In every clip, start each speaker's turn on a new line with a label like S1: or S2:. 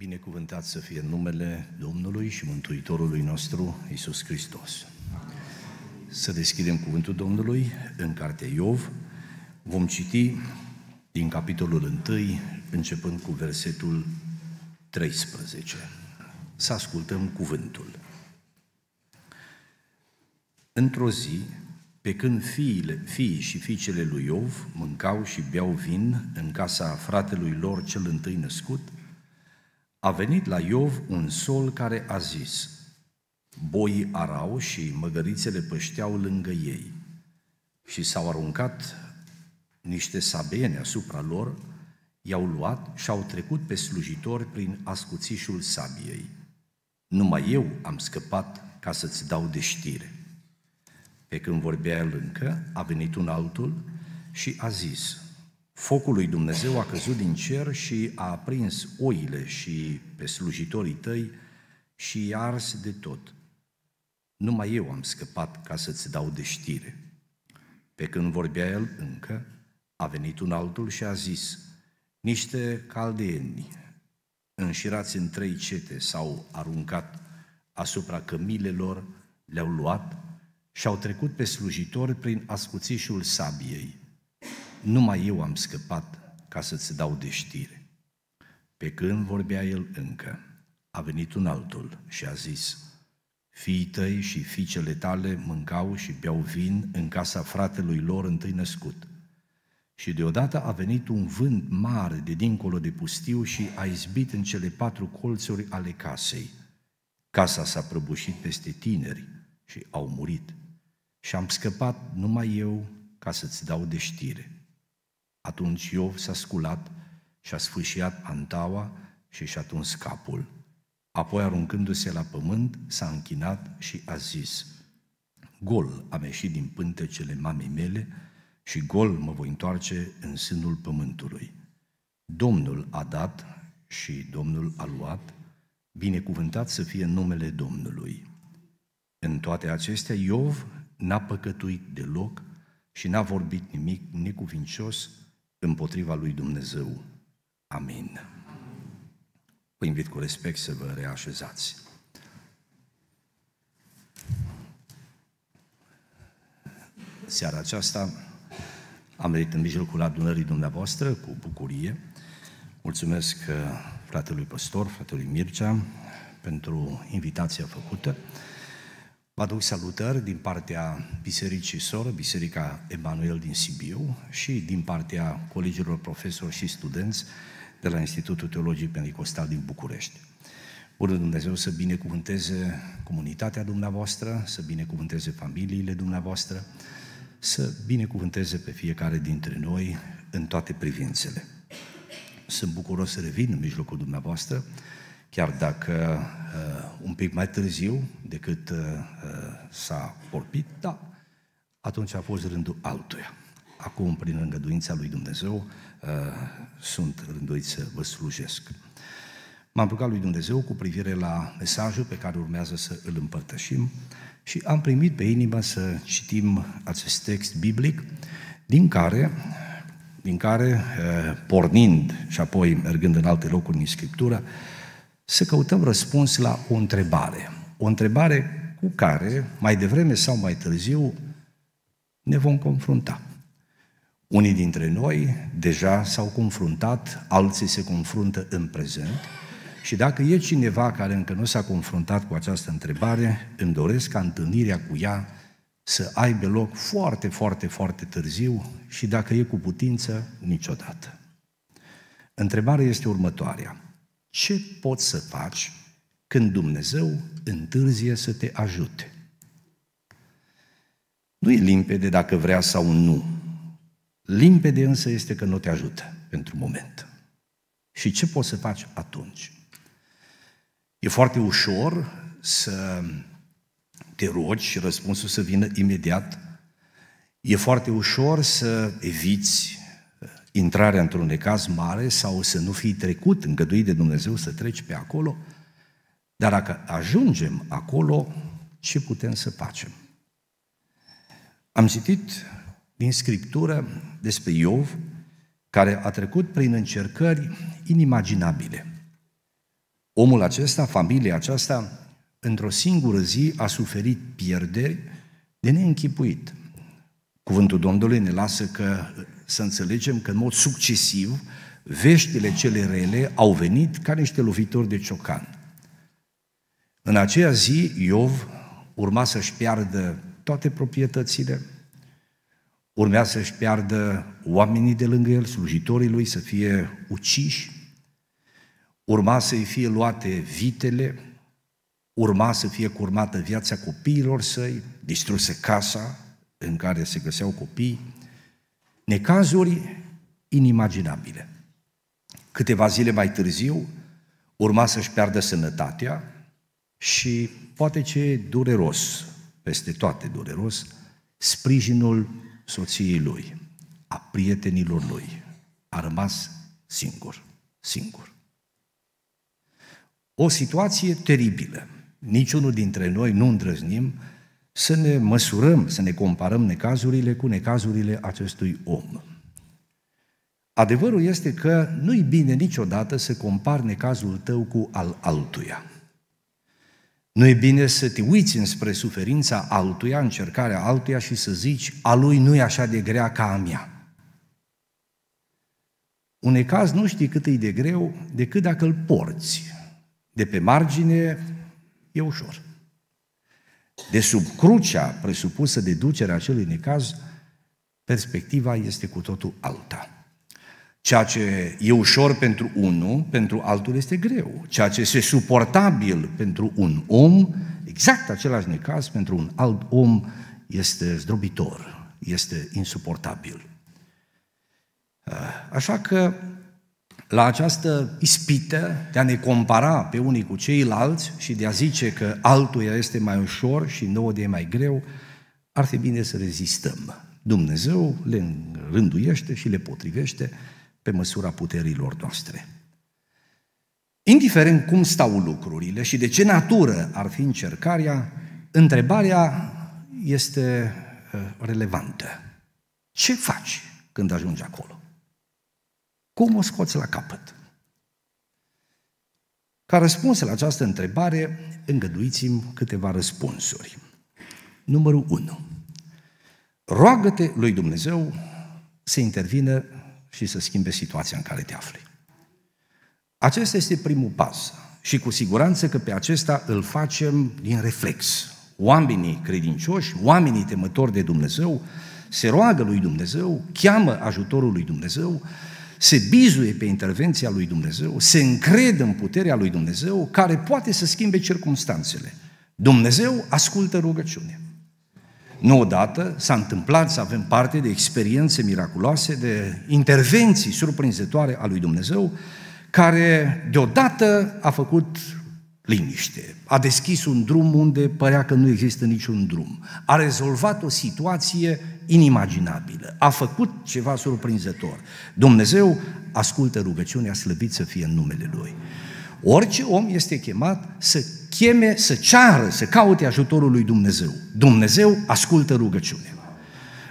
S1: Binecuvântat să fie numele Domnului și Mântuitorului nostru, Isus Hristos. Să deschidem cuvântul Domnului în cartea Iov. Vom citi din capitolul 1, începând cu versetul 13. Să ascultăm cuvântul. Într-o zi, pe când fiile, fiii și fiicele lui Iov mâncau și beau vin în casa fratelui lor cel întâi născut, a venit la Iov un sol care a zis, Boii arau și măgărițele pășteau lângă ei și s-au aruncat niște sabene asupra lor, i-au luat și au trecut pe slujitori prin ascuțișul sabiei. Numai eu am scăpat ca să-ți dau de știre. Pe când vorbea el încă, a venit un altul și a zis, Focul lui Dumnezeu a căzut din cer și a aprins oile și pe slujitorii tăi și i-a ars de tot. Numai eu am scăpat ca să-ți dau de știre. Pe când vorbea el încă, a venit un altul și a zis, niște caldeeni înșirați în trei cete s-au aruncat asupra cămilelor, le-au luat și au trecut pe slujitori prin ascuțișul sabiei numai eu am scăpat ca să-ți dau de știre. Pe când vorbea el încă, a venit un altul și a zis, Fiii tăi și fiicele tale mâncau și beau vin în casa fratelui lor întâi născut. Și deodată a venit un vânt mare de dincolo de pustiu și a izbit în cele patru colțuri ale casei. Casa s-a prăbușit peste tineri și au murit. Și am scăpat numai eu ca să-ți dau de știre. Atunci Iov s-a sculat și a sfâșiat antaua și și-a tuns capul. Apoi, aruncându-se la pământ, s-a închinat și a zis, Gol am ieșit din pântecele mamei mele și gol mă voi întoarce în sânul pământului. Domnul a dat și Domnul a luat, binecuvântat să fie numele Domnului. În toate acestea, Iov n-a păcătuit deloc și n-a vorbit nimic necuvincios împotriva lui Dumnezeu. Amin. Vă invit cu respect să vă reașezați. Seara aceasta am venit în mijlocul adunării dumneavoastră cu bucurie. Mulțumesc uh, fratelui păstor, fratelui Mircea, pentru invitația făcută. Vă aduc salutări din partea Bisericii Soră, Biserica Emanuel din Sibiu și din partea colegilor profesori și studenți de la Institutul Teologic Pentecostal din București. Bună Dumnezeu să binecuvânteze comunitatea dumneavoastră, să binecuvânteze familiile dumneavoastră, să binecuvânteze pe fiecare dintre noi în toate privințele. Sunt bucuros să revin în mijlocul dumneavoastră chiar dacă uh, un pic mai târziu decât uh, uh, s-a vorbit, da, atunci a fost rândul altuia. Acum, prin îngăduința lui Dumnezeu, sunt rânduit să vă slujesc. M-am rugat lui Dumnezeu cu privire la mesajul pe care urmează să îl împărtășim și am primit pe inima să citim acest text biblic din care, din care pornind și apoi mergând în alte locuri din Scriptură, să căutăm răspuns la o întrebare. O întrebare cu care, mai devreme sau mai târziu, ne vom confrunta. Unii dintre noi deja s-au confruntat, alții se confruntă în prezent și dacă e cineva care încă nu s-a confruntat cu această întrebare, îmi doresc ca întâlnirea cu ea să aibă loc foarte, foarte, foarte târziu și dacă e cu putință, niciodată. Întrebarea este următoarea. Ce poți să faci când Dumnezeu întârzie să te ajute? Nu e limpede dacă vrea sau nu. Limpede însă este că nu te ajută pentru moment. Și ce poți să faci atunci? E foarte ușor să te rogi și răspunsul să vină imediat. E foarte ușor să eviți intrarea într-un necaz mare sau să nu fii trecut, îngăduit de Dumnezeu să treci pe acolo, dar dacă ajungem acolo, ce putem să facem? Am citit din Scriptură despre Iov, care a trecut prin încercări inimaginabile. Omul acesta, familia aceasta, într-o singură zi a suferit pierderi de neînchipuit. Cuvântul Domnului ne lasă că să înțelegem că în mod succesiv veștile cele rele au venit ca niște lovitori de ciocan. În aceea zi, Iov urma să-și piardă toate proprietățile, urmea să-și piardă oamenii de lângă el, slujitorii lui, să fie uciși, urma să-i fie luate vitele, urma să fie curmată viața copiilor săi, distruse casa în care se găseau copii, Necazuri inimaginabile. Câteva zile mai târziu, urma să-și piardă sănătatea și poate ce e dureros, peste toate dureros, sprijinul soției lui, a prietenilor lui. A rămas singur, singur. O situație teribilă. Niciunul dintre noi nu îndrăznim să ne măsurăm, să ne comparăm necazurile cu necazurile acestui om. Adevărul este că nu-i bine niciodată să compari necazul tău cu al altuia. Nu-i bine să te uiți înspre suferința altuia, încercarea altuia și să zici, a lui nu e așa de grea ca a mea. Un necaz nu știi cât e de greu decât dacă îl porți. De pe margine e ușor de sub crucea presupusă de ducerea acelui necaz, perspectiva este cu totul alta. Ceea ce e ușor pentru unul, pentru altul este greu. Ceea ce este suportabil pentru un om, exact același necaz, pentru un alt om este zdrobitor, este insuportabil. Așa că la această ispită de a ne compara pe unii cu ceilalți și de a zice că altuia este mai ușor și nouă de mai greu, ar fi bine să rezistăm. Dumnezeu le rânduiește și le potrivește pe măsura puterilor noastre. Indiferent cum stau lucrurile și de ce natură ar fi încercarea, întrebarea este uh, relevantă. Ce faci când ajungi acolo? Cum o scoți la capăt? Ca răspuns la această întrebare, îngăduiți-mi câteva răspunsuri. Numărul 1. Roagă-te lui Dumnezeu să intervină și să schimbe situația în care te afli. Acesta este primul pas și cu siguranță că pe acesta îl facem din reflex. Oamenii credincioși, oamenii temători de Dumnezeu, se roagă lui Dumnezeu, cheamă ajutorul lui Dumnezeu se bizuie pe intervenția lui Dumnezeu, se încredă în puterea lui Dumnezeu care poate să schimbe circumstanțele. Dumnezeu ascultă rugăciunea. Nu odată s-a întâmplat să avem parte de experiențe miraculoase, de intervenții surprinzătoare a lui Dumnezeu, care deodată a făcut liniște. A deschis un drum unde părea că nu există niciun drum. A rezolvat o situație inimaginabilă. A făcut ceva surprinzător. Dumnezeu ascultă rugăciunea, slăbit să fie în numele Lui. Orice om este chemat să cheme, să ceară, să caute ajutorul lui Dumnezeu. Dumnezeu ascultă rugăciunea.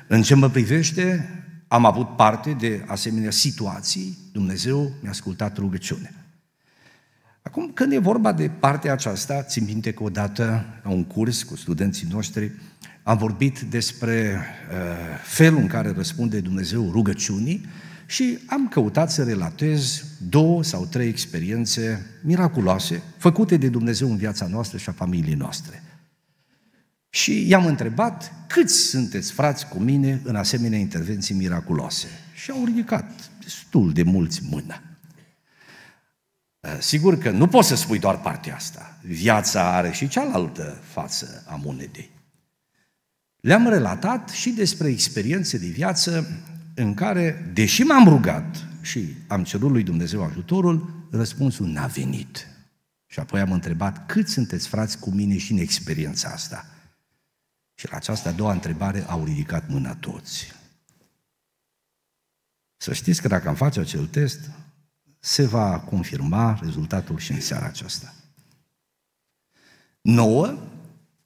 S1: În ce mă privește, am avut parte de asemenea situații, Dumnezeu mi-a ascultat rugăciunea. Acum, când e vorba de partea aceasta, țin minte că odată, la un curs cu studenții noștri, am vorbit despre uh, felul în care răspunde Dumnezeu rugăciunii și am căutat să relatez două sau trei experiențe miraculoase făcute de Dumnezeu în viața noastră și a familiei noastre. Și i-am întrebat câți sunteți frați cu mine în asemenea intervenții miraculoase. Și au ridicat destul de mulți mâna. Eh, sigur că nu poți să spui doar partea asta. Viața are și cealaltă față a monedei. Le-am relatat și despre experiențe de viață în care, deși m-am rugat și am cerut lui Dumnezeu ajutorul, răspunsul n-a venit. Și apoi am întrebat cât sunteți frați cu mine și în experiența asta. Și la această a doua întrebare au ridicat mâna toți. Să știți că dacă am face acel test, se va confirma rezultatul și în seara aceasta. Nouă,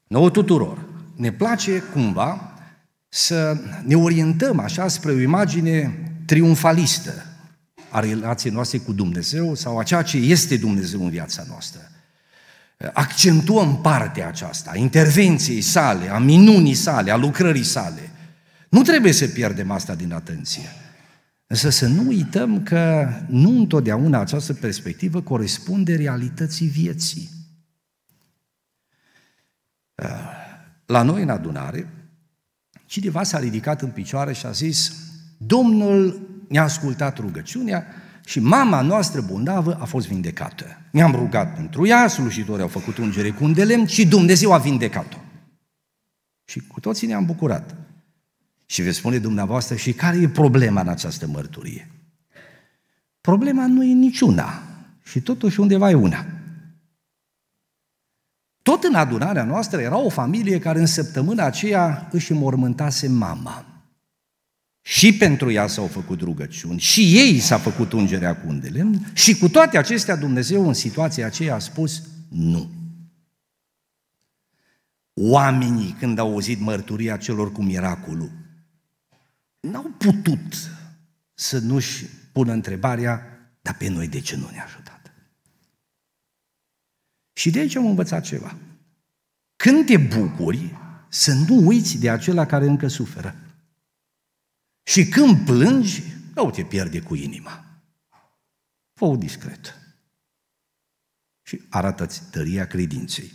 S1: nouă tuturor, ne place cumva să ne orientăm așa spre o imagine triumfalistă a relației noastre cu Dumnezeu sau a ceea ce este Dumnezeu în viața noastră. Accentuăm partea aceasta, a intervenției sale, a minunii sale, a lucrării sale. Nu trebuie să pierdem asta din atenție. Însă să nu uităm că nu întotdeauna această perspectivă corespunde realității vieții. La noi în adunare, cineva s-a ridicat în picioare și a zis Domnul ne-a ascultat rugăciunea și mama noastră bundavă a fost vindecată. Mi-am rugat pentru ea, slujitorii au făcut ungere cu un de lemn și Dumnezeu a vindecat-o. Și cu toții ne-am bucurat. Și veți spune dumneavoastră, și care e problema în această mărturie? Problema nu e niciuna și totuși undeva e una. Tot în adunarea noastră era o familie care în săptămâna aceea își înmormântase mama. Și pentru ea s-au făcut rugăciuni, și ei s-a făcut ungerea cu un de lemn, și cu toate acestea Dumnezeu în situația aceea a spus nu. Oamenii, când au auzit mărturia celor cu miracolul, n-au putut să nu-și pună întrebarea, dar pe noi de ce nu ne-a ajutat? Și de aici am învățat ceva. Când te bucuri, să nu uiți de acela care încă suferă. Și când plângi, nu te pierde cu inima. fă discret. Și arată-ți tăria credinței.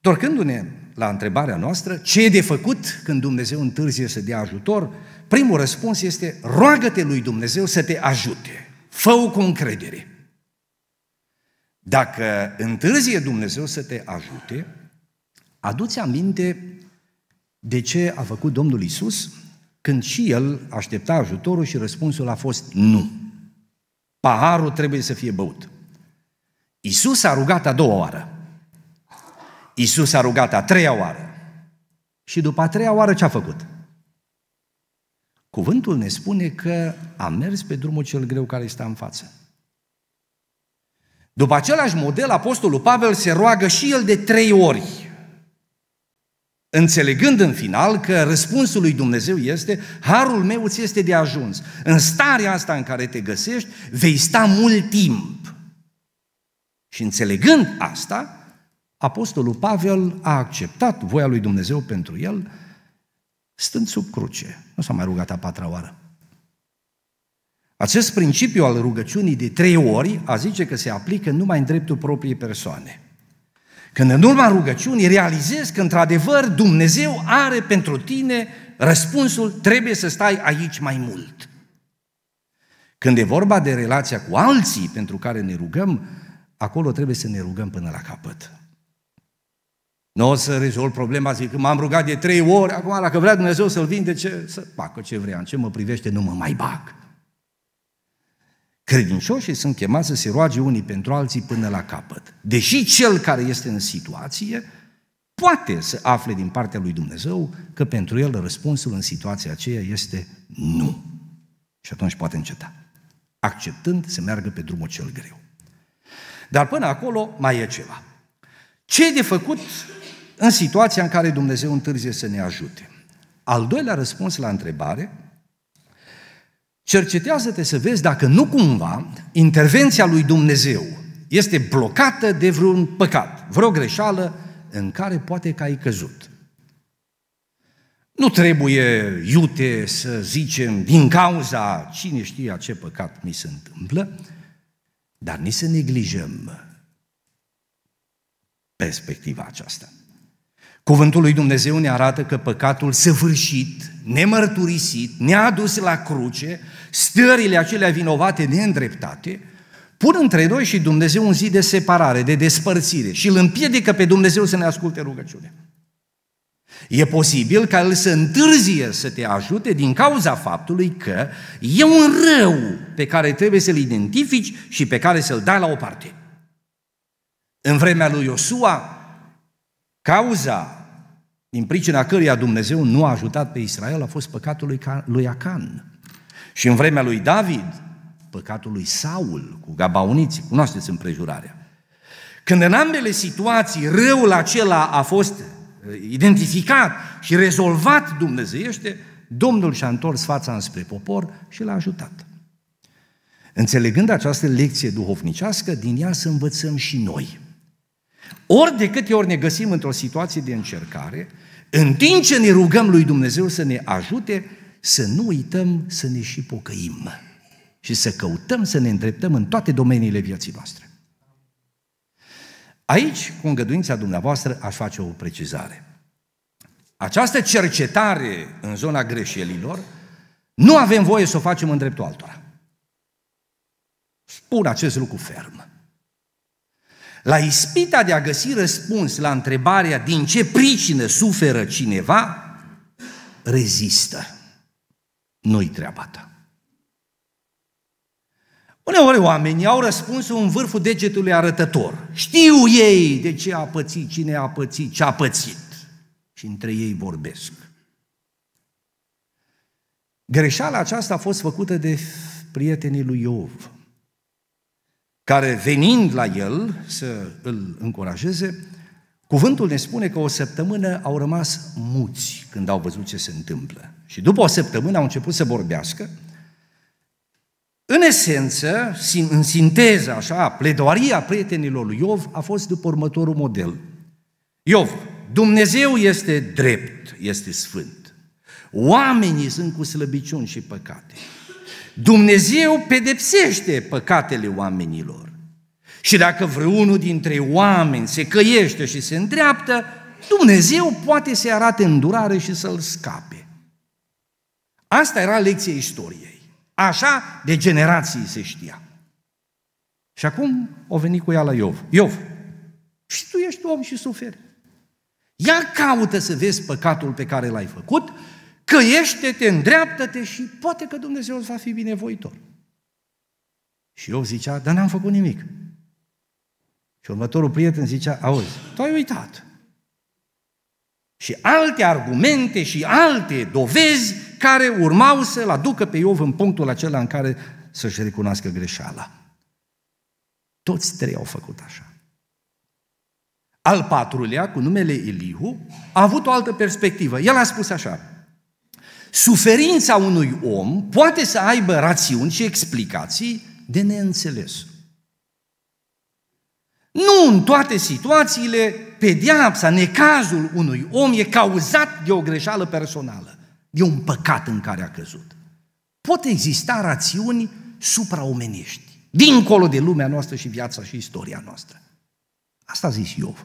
S1: Torcându-ne la întrebarea noastră, ce e de făcut când Dumnezeu întârzie să dea ajutor, primul răspuns este, roagă-te lui Dumnezeu să te ajute. Fă-o cu încredere. Dacă întârzie Dumnezeu să te ajute, aduți aminte de ce a făcut Domnul Isus când și el aștepta ajutorul și răspunsul a fost nu. Paharul trebuie să fie băut. Isus a rugat a doua oară. Isus a rugat a treia oară. Și după a treia oară ce a făcut? Cuvântul ne spune că a mers pe drumul cel greu care este în față. După același model, Apostolul Pavel se roagă și el de trei ori, înțelegând în final că răspunsul lui Dumnezeu este Harul meu ți este de ajuns. În starea asta în care te găsești, vei sta mult timp. Și înțelegând asta, Apostolul Pavel a acceptat voia lui Dumnezeu pentru el, stând sub cruce. Nu s-a mai rugat a patra oară. Acest principiu al rugăciunii de trei ori a zice că se aplică numai în dreptul propriei persoane. Când în urma rugăciunii realizezi că într-adevăr Dumnezeu are pentru tine răspunsul, trebuie să stai aici mai mult. Când e vorba de relația cu alții pentru care ne rugăm, acolo trebuie să ne rugăm până la capăt. Nu o să rezolv problema că m-am rugat de trei ori, acum dacă vrea Dumnezeu să-l vindece, să facă ce vrea, în ce mă privește nu mă mai bag. Credincioșii sunt chemați să se roage unii pentru alții până la capăt. Deși cel care este în situație poate să afle din partea lui Dumnezeu că pentru el răspunsul în situația aceea este nu. Și atunci poate înceta. Acceptând să meargă pe drumul cel greu. Dar până acolo mai e ceva. Ce e de făcut în situația în care Dumnezeu întârzie să ne ajute. Al doilea răspuns la întrebare, cercetează-te să vezi dacă nu cumva intervenția lui Dumnezeu este blocată de vreun păcat, vreo greșeală în care poate că ai căzut. Nu trebuie iute să zicem din cauza cine știe ce păcat mi se întâmplă, dar nici să neglijăm perspectiva aceasta. Cuvântul lui Dumnezeu ne arată că păcatul săvârșit, nemărturisit, neadus la cruce, stările acelea vinovate neîndreptate, pun între noi și Dumnezeu un zi de separare, de despărțire și îl împiedică pe Dumnezeu să ne asculte rugăciunea. E posibil ca el să întârzie să te ajute din cauza faptului că e un rău pe care trebuie să-l identifici și pe care să-l dai la o parte. În vremea lui Iosua, Cauza din pricina căreia Dumnezeu nu a ajutat pe Israel a fost păcatul lui Acan. Și în vremea lui David, păcatul lui Saul cu gabauniții, Cunoașteți împrejurarea. Când în ambele situații răul acela a fost uh, identificat și rezolvat dumnezeiește, Domnul și-a întors fața înspre popor și l-a ajutat. Înțelegând această lecție duhovnicească, din ea să învățăm și noi. Ori de câte ori ne găsim într-o situație de încercare, în timp ce ne rugăm lui Dumnezeu să ne ajute, să nu uităm să ne și pocăim și să căutăm să ne îndreptăm în toate domeniile vieții noastre. Aici, cu îngăduința dumneavoastră, aș face o precizare. Această cercetare în zona greșelilor, nu avem voie să o facem în dreptul altora. Spun acest lucru ferm. La ispita de a găsi răspuns la întrebarea din ce pricină suferă cineva, rezistă. Nu-i treaba ta. Uneori oamenii au răspunsul în vârful degetului arătător. Știu ei de ce a pățit, cine a pățit, ce a pățit. Și între ei vorbesc. Greșeala aceasta a fost făcută de prietenii lui Iov care venind la el să îl încurajeze, cuvântul ne spune că o săptămână au rămas muți când au văzut ce se întâmplă. Și după o săptămână au început să vorbească. În esență, în sinteză, așa, pledoaria prietenilor lui Iov a fost după următorul model. Iov, Dumnezeu este drept, este sfânt. Oamenii sunt cu slăbiciuni și păcate. Dumnezeu pedepsește păcatele oamenilor. Și dacă vreunul dintre oameni se căiește și se îndreaptă, Dumnezeu poate să-i arate îndurare și să-l scape. Asta era lecția istoriei. Așa de generații se știa. Și acum o veni cu ea la Iov. Iov, și tu ești om și suferi. Ia caută să vezi păcatul pe care l-ai făcut căiește-te, îndreaptă-te și poate că Dumnezeu îți va fi binevoitor. Și eu zicea, dar n-am făcut nimic. Și următorul prieten zicea, auzi, tu ai uitat. Și alte argumente și alte dovezi care urmau să-l aducă pe Iov în punctul acela în care să-și recunoască greșeala. Toți trei au făcut așa. Al patrulea, cu numele Elihu, a avut o altă perspectivă. El a spus așa, suferința unui om poate să aibă rațiuni și explicații de neînțeles. Nu în toate situațiile, pedeapsa, necazul unui om e cauzat de o greșeală personală, de un păcat în care a căzut. Pot exista rațiuni supraomenești, dincolo de lumea noastră și viața și istoria noastră. Asta a zis Iov.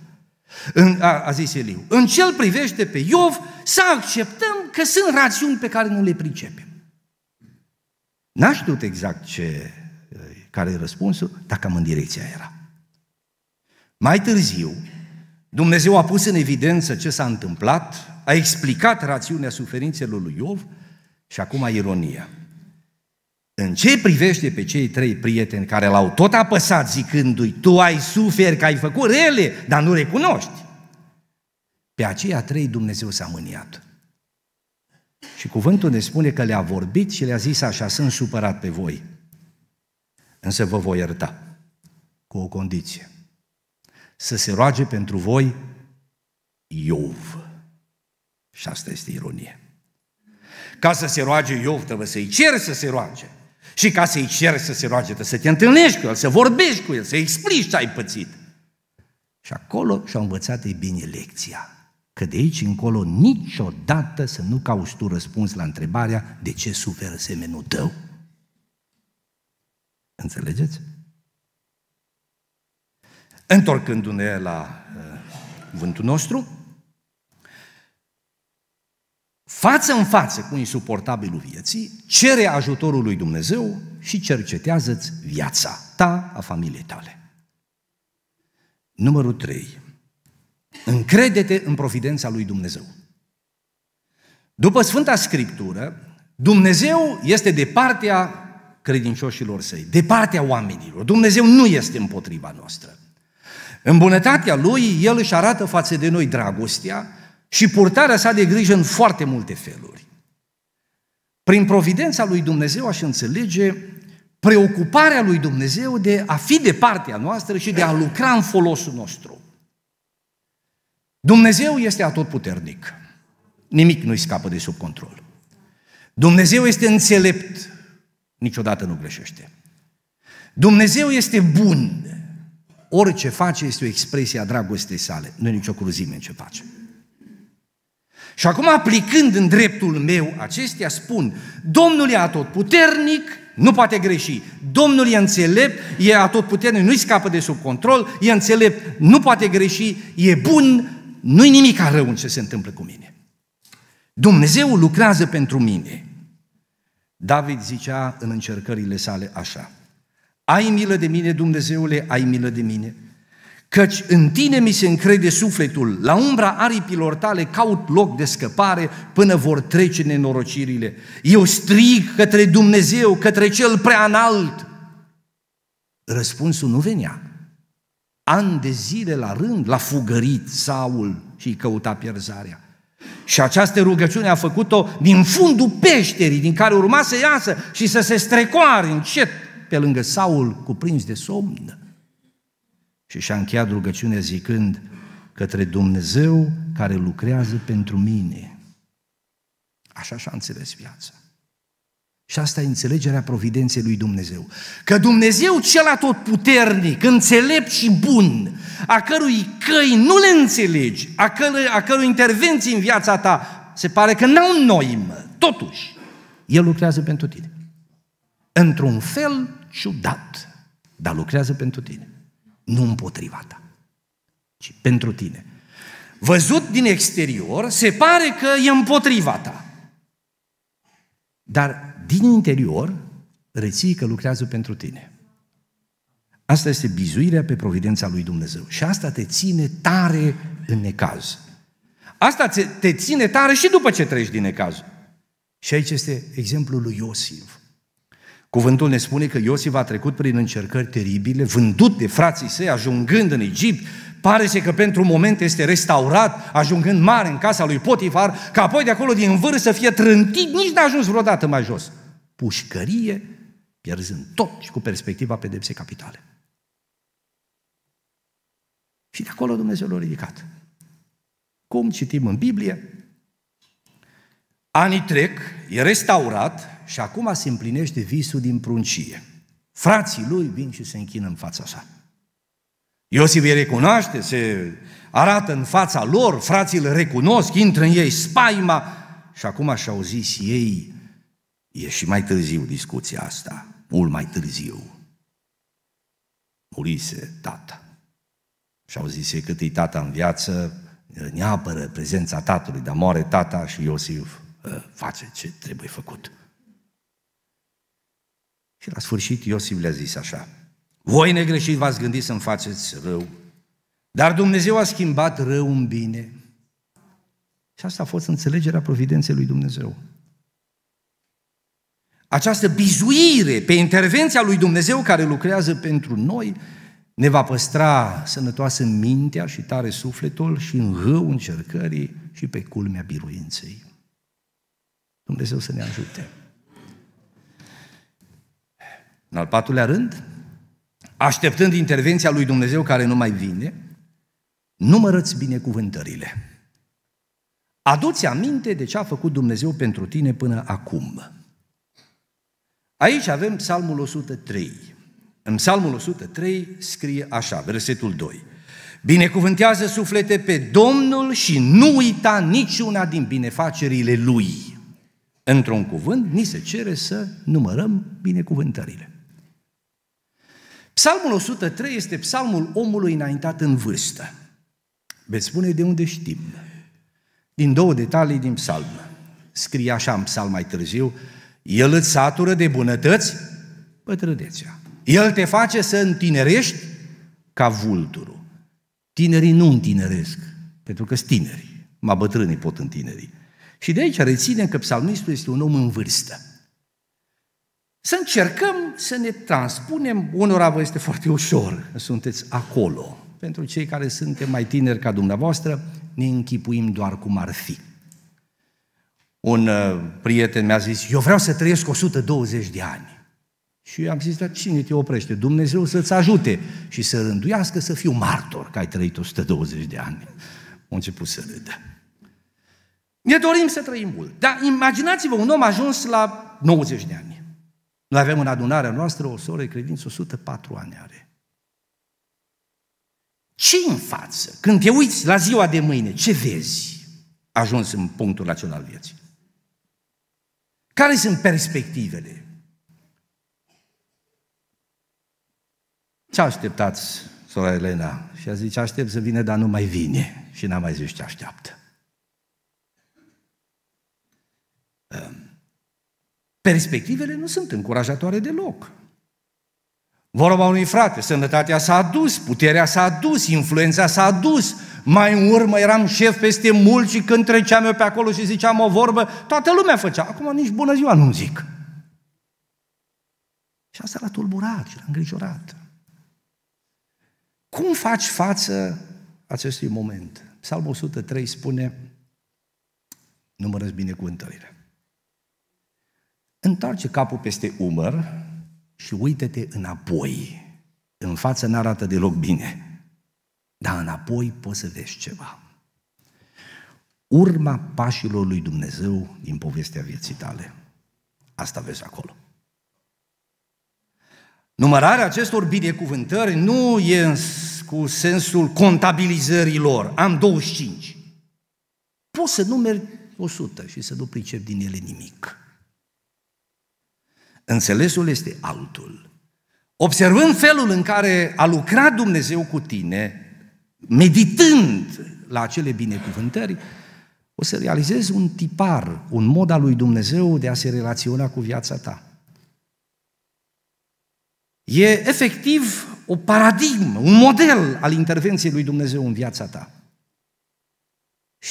S1: În, a, a zis Eliu. În ce privește pe Iov, să acceptăm că sunt rațiuni pe care nu le pricepem. N-a știut exact ce, care e răspunsul, dar cam în direcția era. Mai târziu, Dumnezeu a pus în evidență ce s-a întâmplat, a explicat rațiunea suferințelor lui Iov și acum ironia. În ce privește pe cei trei prieteni care l-au tot apăsat zicându-i tu ai suferi că ai făcut rele, dar nu recunoști, pe aceia trei Dumnezeu s-a mâniat. Și cuvântul ne spune că le-a vorbit și le-a zis așa, sunt supărat pe voi, însă vă voi ierta, cu o condiție, să se roage pentru voi Iov. Și asta este ironie. Ca să se roage Iov, trebuie să-i ceri să se roage. Și ca să-i ceri să se roage, trebuie să te întâlnești cu el, să vorbești cu el, să explici ce ai pățit. Și acolo și-a învățat ei bine lecția că de aici încolo niciodată să nu cauți tu răspuns la întrebarea de ce suferă semenul tău. Înțelegeți? Întorcându-ne la uh, vântul nostru, față în față cu insuportabilul vieții, cere ajutorul lui Dumnezeu și cercetează-ți viața ta, a familiei tale. Numărul 3 încredete în providența lui Dumnezeu. După Sfânta Scriptură, Dumnezeu este de partea credincioșilor săi, de partea oamenilor. Dumnezeu nu este împotriva noastră. În bunătatea Lui, El își arată față de noi dragostea și purtarea sa de grijă în foarte multe feluri. Prin providența lui Dumnezeu aș înțelege preocuparea lui Dumnezeu de a fi de partea noastră și de a lucra în folosul nostru. Dumnezeu este atotputernic. Nimic nu-i scapă de sub control. Dumnezeu este înțelept. Niciodată nu greșește. Dumnezeu este bun. Orice face este o expresie a dragostei sale. Nu e nicio cruzime în ce face. Și acum, aplicând în dreptul meu acestea, spun, Domnul e atotputernic, nu poate greși. Domnul e înțelept, e atotputernic, nu-i scapă de sub control, e înțelept, nu poate greși, e bun, nu-i nimic rău în ce se întâmplă cu mine. Dumnezeu lucrează pentru mine. David zicea în încercările sale așa, ai milă de mine, Dumnezeule, ai milă de mine, căci în tine mi se încrede sufletul, la umbra aripilor tale caut loc de scăpare până vor trece nenorocirile. Eu strig către Dumnezeu, către cel prea înalt. Răspunsul nu venea ani de zile la rând, l-a fugărit Saul și îi căuta pierzarea. Și această rugăciune a făcut-o din fundul peșterii din care urma să iasă și să se strecoare încet pe lângă Saul, cuprins de somn. Și și-a încheiat rugăciunea zicând către Dumnezeu care lucrează pentru mine. Așa și-a înțeles viața. Și asta e înțelegerea providenței lui Dumnezeu. Că Dumnezeu cel atotputernic, înțelept și bun, a cărui căi nu le înțelegi, a cărui, a cărui intervenții în viața ta se pare că n-au noi, mă. totuși, El lucrează pentru tine. Într-un fel ciudat, dar lucrează pentru tine. Nu împotriva ta, ci pentru tine. Văzut din exterior, se pare că e împotriva ta. Dar din interior reții că lucrează pentru tine. Asta este bizuirea pe providența lui Dumnezeu. Și asta te ține tare în necaz. Asta te ține tare și după ce treci din necaz. Și aici este exemplul lui Iosif. Cuvântul ne spune că Iosif a trecut prin încercări teribile, vândut de frații săi, ajungând în Egipt, pare se că pentru un moment este restaurat, ajungând mare în casa lui Potifar, ca apoi de acolo din vârf să fie trântit, nici n-a ajuns vreodată mai jos. Pușcărie, pierzând tot și cu perspectiva pedepsei capitale. Și de acolo Dumnezeu l-a ridicat. Cum citim în Biblie? Anii trec, e restaurat, și acum se împlinește visul din pruncie. Frații lui vin și se închină în fața sa. Iosif îi recunoaște, se arată în fața lor, frații îl recunosc, intră în ei spaima și acum și-au zis ei, e și mai târziu discuția asta, mult mai târziu. Murise tata. Și-au zis ei, cât e tata în viață, neapără prezența tatălui, dar moare tata și Iosif ă, face ce trebuie făcut. Și la sfârșit Iosif le-a zis așa, voi negreșit v-ați gândit să-mi faceți rău, dar Dumnezeu a schimbat rău în bine. Și asta a fost înțelegerea providenței lui Dumnezeu. Această bizuire pe intervenția lui Dumnezeu care lucrează pentru noi ne va păstra sănătoasă mintea și tare sufletul și în rău încercării și pe culmea biruinței. Dumnezeu să ne ajute! În al patrulea rând, așteptând intervenția lui Dumnezeu care nu mai vine, numărăți binecuvântările. Aduți aminte de ce a făcut Dumnezeu pentru tine până acum. Aici avem Psalmul 103. În Psalmul 103 scrie așa, versetul 2. Binecuvântează suflete pe Domnul și nu uita niciuna din binefacerile Lui. Într-un cuvânt, ni se cere să numărăm binecuvântările. Psalmul 103 este psalmul omului înaintat în vârstă. Veți spune de unde știm. Din două detalii din psalm. Scrie așa în psalm mai târziu, El îți satură de bunătăți pătrădețea. El te face să întinerești ca vulturul. Tinerii nu întineresc, pentru că sunt tineri. Ma bătrânii pot întineri. Și de aici reținem că psalmistul este un om în vârstă. Să încercăm să ne transpunem, unora vă este foarte ușor, sunteți acolo. Pentru cei care suntem mai tineri ca dumneavoastră, ne închipuim doar cum ar fi. Un uh, prieten mi-a zis, eu vreau să trăiesc 120 de ani. Și eu am zis, dar cine te oprește? Dumnezeu să-ți ajute și să rânduiască să fiu martor că ai trăit 120 de ani. Am început să râdă. Ne dorim să trăim mult. Dar imaginați-vă un om ajuns la 90 de ani. Noi avem în adunarea noastră o soră credință, 104 ani are. ce în față? Când te uiți la ziua de mâine, ce vezi ajuns în punctul al vieții? Care sunt perspectivele? Ce așteptați, sora Elena? Și a zis, aștept să vină, dar nu mai vine. Și n-am mai zis ce așteaptă. Perspectivele nu sunt încurajatoare deloc. Vorba unui frate, sănătatea s-a dus, puterea s-a dus, influența s-a dus. Mai în urmă eram șef peste mulți și când treceam eu pe acolo și ziceam o vorbă, toată lumea făcea. Acum nici bună ziua nu zic. Și asta l-a tulburat și l-a îngrijorat. Cum faci față acestui moment? Psalmul 103 spune, numărăți binecuvântările. Întoarce capul peste umăr și uită-te înapoi. În față nu arată deloc bine, dar înapoi poți să vezi ceva. Urma pașilor lui Dumnezeu din povestea vieții tale. Asta vezi acolo. Numărarea acestor binecuvântări nu e cu sensul contabilizării lor. Am 25. Poți să numeri 100 și să nu pricep din ele nimic. Înțelesul este altul. Observând felul în care a lucrat Dumnezeu cu tine, meditând la acele binecuvântări, o să realizezi un tipar, un mod al lui Dumnezeu de a se relaționa cu viața ta. E efectiv o paradigmă, un model al intervenției lui Dumnezeu în viața ta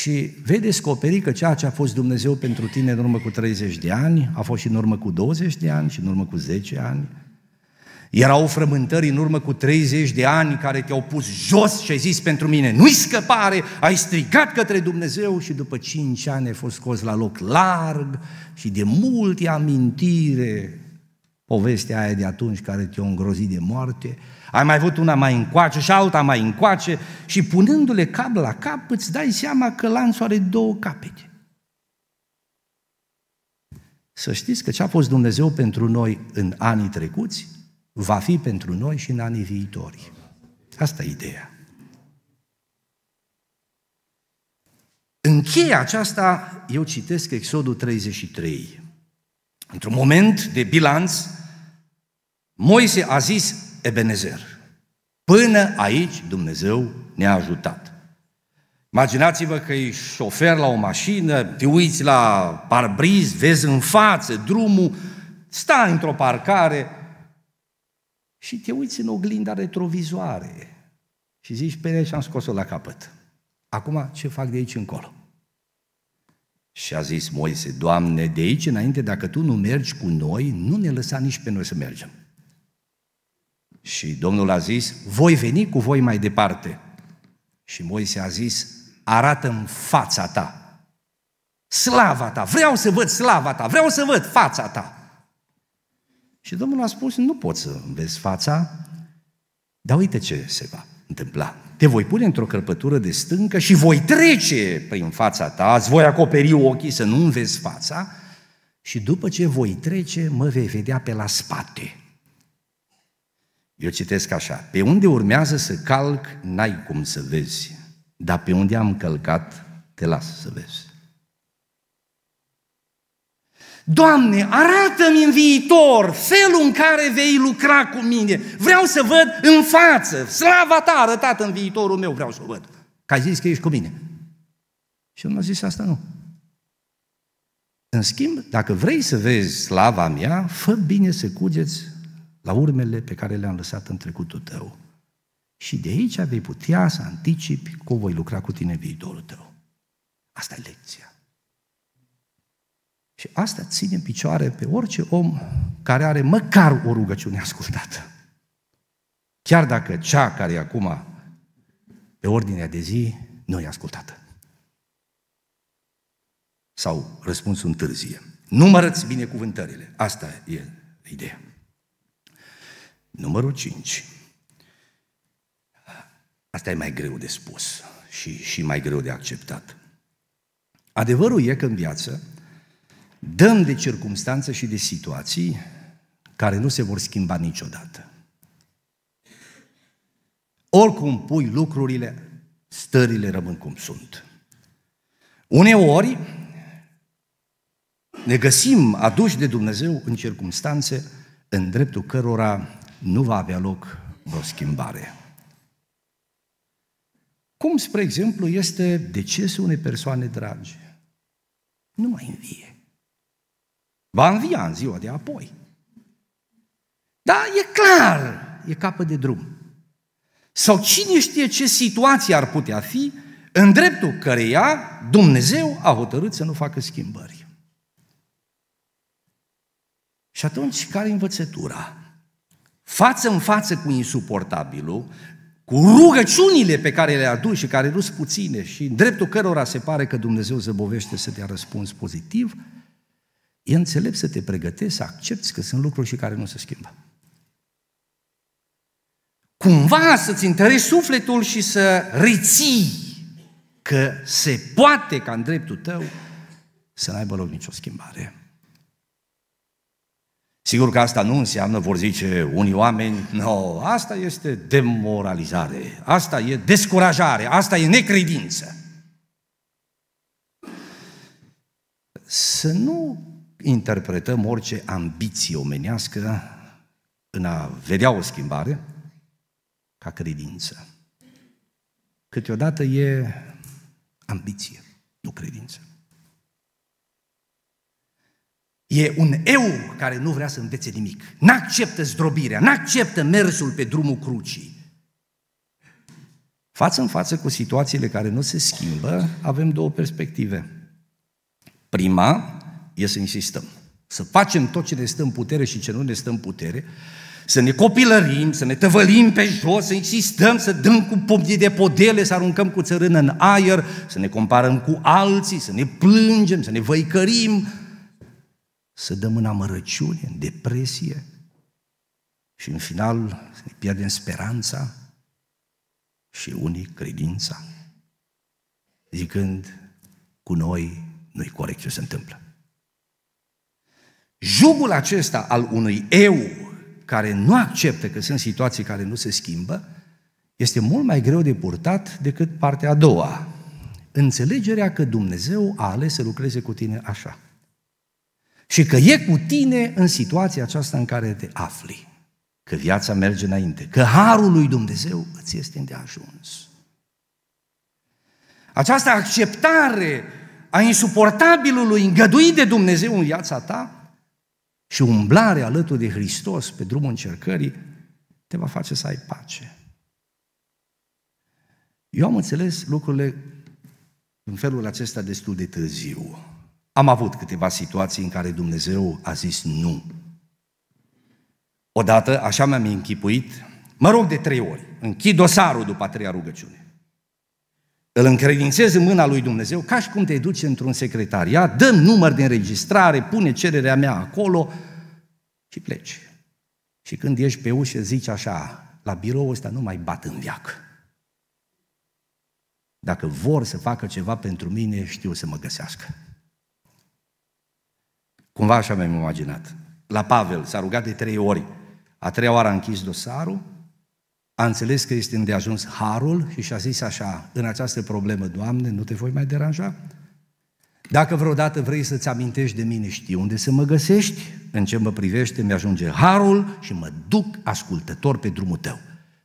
S1: și vei descoperi că ceea ce a fost Dumnezeu pentru tine în urmă cu 30 de ani, a fost și în urmă cu 20 de ani, și în urmă cu 10 ani. Erau frământări în urmă cu 30 de ani care te-au pus jos și ai zis pentru mine, nu-i scăpare, ai strigat către Dumnezeu și după 5 ani ai fost scos la loc larg și de multe amintire Povestea aia de atunci care te-a îngrozit de moarte, ai mai avut una mai încoace și alta mai încoace și punându-le cap la cap îți dai seama că lanțul are două capete. Să știți că ce a fost Dumnezeu pentru noi în anii trecuți, va fi pentru noi și în anii viitori. Asta e ideea. Încheia aceasta, eu citesc Exodul 33. Într-un moment de bilanț, Moise a zis Ebenezer, până aici Dumnezeu ne-a ajutat. Imaginați-vă că e șofer la o mașină, te uiți la parbriz, vezi în față drumul, stai într-o parcare și te uiți în oglinda retrovizoare și zici, pe și am scos-o la capăt. Acum ce fac de aici încolo? Și a zis Moise, Doamne, de aici înainte, dacă Tu nu mergi cu noi, nu ne lăsa nici pe noi să mergem. Și Domnul a zis, voi veni cu voi mai departe. Și Moise a zis, arată în fața ta. Slava ta, vreau să văd slava ta, vreau să văd fața ta. Și Domnul a spus, nu poți să vezi fața, dar uite ce se va întâmpla. Te voi pune într-o cărpătură de stâncă și voi trece prin fața ta, îți voi acoperi ochii să nu-mi vezi fața și după ce voi trece, mă vei vedea pe la spate. Eu citesc așa, pe unde urmează să calc, n-ai cum să vezi, dar pe unde am călcat, te las să vezi. Doamne, arată-mi în viitor felul în care vei lucra cu mine. Vreau să văd în față, slava ta arătată în viitorul meu, vreau să o văd. Că ai zis că ești cu mine. Și el a zis asta nu. În schimb, dacă vrei să vezi slava mea, fă bine să cugeți la urmele pe care le-am lăsat în trecutul tău. Și de aici vei putea să anticipi cum voi lucra cu tine viitorul tău. Asta e lecția. Și asta ține în picioare pe orice om care are măcar o rugăciune ascultată. Chiar dacă cea care e acum pe ordinea de zi nu e ascultată. Sau răspunsul întârzie. Numărăți binecuvântările. Asta e ideea. Numărul 5. Asta e mai greu de spus și, și mai greu de acceptat. Adevărul e că în viață Dăm de circunstanță și de situații care nu se vor schimba niciodată. Oricum pui lucrurile, stările rămân cum sunt. Uneori ne găsim aduși de Dumnezeu în circunstanțe în dreptul cărora nu va avea loc vreo schimbare. Cum, spre exemplu, este decesul unei persoane dragi. Nu mai învie. Va învia în ziua de apoi. Da, e clar, e capăt de drum. Sau cine știe ce situație ar putea fi în dreptul căreia Dumnezeu a hotărât să nu facă schimbări. Și atunci, care învățătura? Față în față cu insuportabilul, cu rugăciunile pe care le aduci și care nu sunt puține și în dreptul cărora se pare că Dumnezeu zăbovește să dea răspuns pozitiv, E înțelept să te pregătești, să accepti că sunt lucruri și care nu se schimbă. Cumva să-ți întărești sufletul și să reții că se poate ca în dreptul tău să nu aibă loc nicio schimbare. Sigur că asta nu înseamnă, vor zice unii oameni, no, asta este demoralizare, asta e descurajare, asta e necredință. Să nu interpretăm orice ambiție omenească în a vedea o schimbare ca credință. Câteodată e ambiție, nu credință. E un eu care nu vrea să învețe nimic. N-acceptă zdrobirea, n-acceptă mersul pe drumul crucii. Față în față cu situațiile care nu se schimbă, avem două perspective. Prima e să insistăm. Să facem tot ce ne stă în putere și ce nu ne stă în putere, să ne copilărim, să ne tăvălim pe jos, să insistăm, să dăm cu pomnii de podele, să aruncăm cu țărână în aer, să ne comparăm cu alții, să ne plângem, să ne văicărim, să dăm în amărăciune, în depresie și în final să ne pierdem speranța și unii credința, zicând cu noi nu-i corect ce se întâmplă. Jugul acesta al unui eu care nu acceptă că sunt situații care nu se schimbă, este mult mai greu de purtat decât partea a doua. Înțelegerea că Dumnezeu a ales să lucreze cu tine așa. Și că e cu tine în situația aceasta în care te afli. Că viața merge înainte. Că harul lui Dumnezeu îți este îndeajuns. Această acceptare a insuportabilului îngăduit de Dumnezeu în viața ta și umblare alături de Hristos pe drumul încercării te va face să ai pace. Eu am înțeles lucrurile în felul acesta destul de târziu. Am avut câteva situații în care Dumnezeu a zis nu. Odată, așa mi-am închipuit, mă rog de trei ori, închid dosarul după a treia rugăciune. Îl încredințezi în mâna lui Dumnezeu ca și cum te duce într-un secretariat, dă număr de înregistrare, pune cererea mea acolo și pleci. Și când ești pe ușă, zici așa, la birou ăsta nu mai bat în viac. Dacă vor să facă ceva pentru mine, știu să mă găsească. Cumva așa mi-am imaginat. La Pavel s-a rugat de trei ori. A treia oară a închis dosarul a înțeles că este îndeajuns harul și și-a zis așa, în această problemă, Doamne, nu te voi mai deranja? Dacă vreodată vrei să-ți amintești de mine, știi unde să mă găsești, în ce mă privește, mi-ajunge harul și mă duc ascultător pe drumul tău.